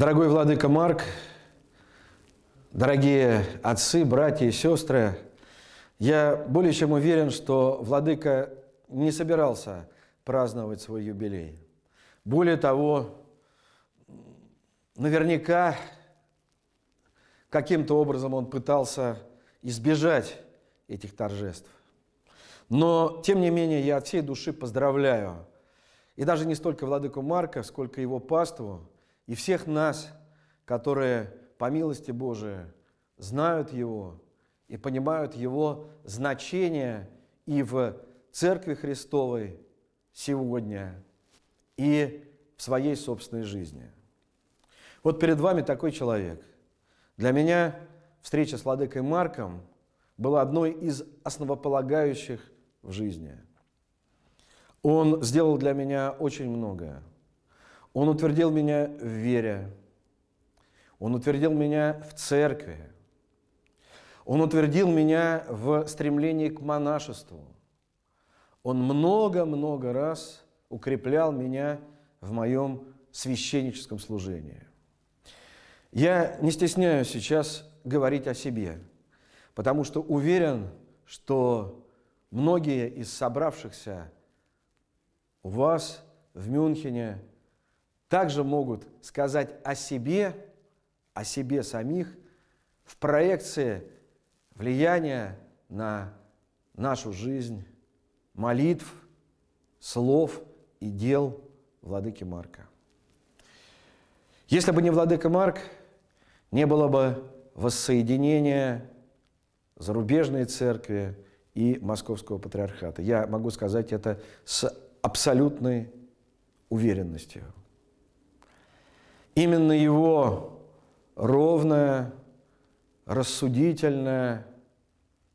Дорогой Владыка Марк, дорогие отцы, братья и сестры, я более чем уверен, что Владыка не собирался праздновать свой юбилей. Более того, наверняка каким-то образом он пытался избежать этих торжеств. Но, тем не менее, я от всей души поздравляю и даже не столько Владыку Марка, сколько его паству – и всех нас, которые по милости Божией знают Его и понимают Его значение и в Церкви Христовой сегодня, и в своей собственной жизни. Вот перед вами такой человек. Для меня встреча с Владыкой Марком была одной из основополагающих в жизни. Он сделал для меня очень многое. Он утвердил меня в вере. Он утвердил меня в церкви. Он утвердил меня в стремлении к монашеству. Он много-много раз укреплял меня в моем священническом служении. Я не стесняюсь сейчас говорить о себе, потому что уверен, что многие из собравшихся у вас в Мюнхене – также могут сказать о себе, о себе самих в проекции влияния на нашу жизнь, молитв, слов и дел Владыки Марка. Если бы не Владыка Марк, не было бы воссоединения зарубежной церкви и Московского патриархата. Я могу сказать это с абсолютной уверенностью. Именно его ровная, рассудительная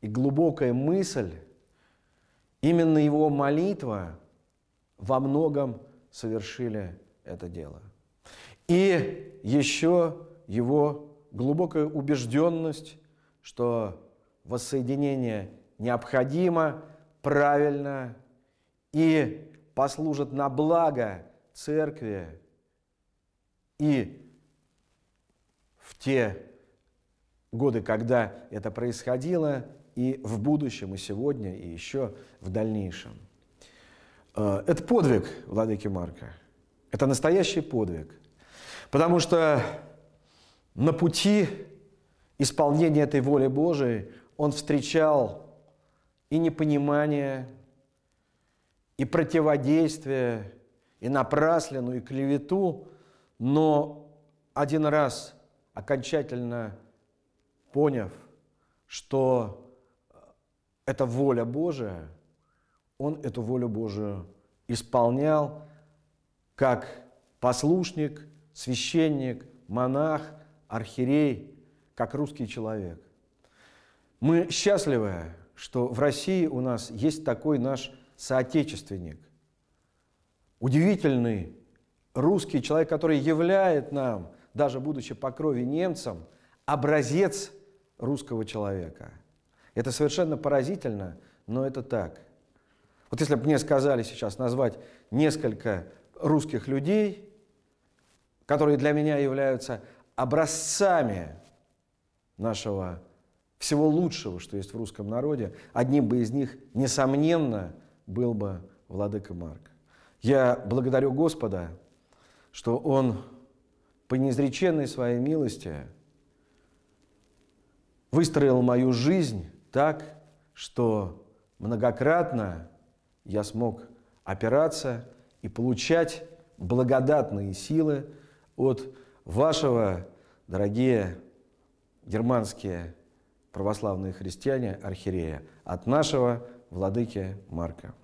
и глубокая мысль, именно его молитва во многом совершили это дело. И еще его глубокая убежденность, что воссоединение необходимо, правильно и послужит на благо церкви, и в те годы, когда это происходило, и в будущем, и сегодня, и еще в дальнейшем. Э, это подвиг Владыки Марка. Это настоящий подвиг. Потому что на пути исполнения этой воли Божией он встречал и непонимание, и противодействие, и напрасленную и клевету но один раз окончательно поняв, что э, это воля Божия, он эту волю Божию исполнял как послушник, священник, монах, архирей, как русский человек. Мы счастливы, что в России у нас есть такой наш соотечественник, удивительный русский человек, который являет нам, даже будучи по крови немцем, образец русского человека. Это совершенно поразительно, но это так. Вот если бы мне сказали сейчас назвать несколько русских людей, которые для меня являются образцами нашего всего лучшего, что есть в русском народе, одним бы из них, несомненно, был бы Владыка Марк. Я благодарю Господа что Он по неизреченной своей милости выстроил мою жизнь так, что многократно я смог опираться и получать благодатные силы от вашего, дорогие германские православные христиане, архиерея, от нашего владыки Марка.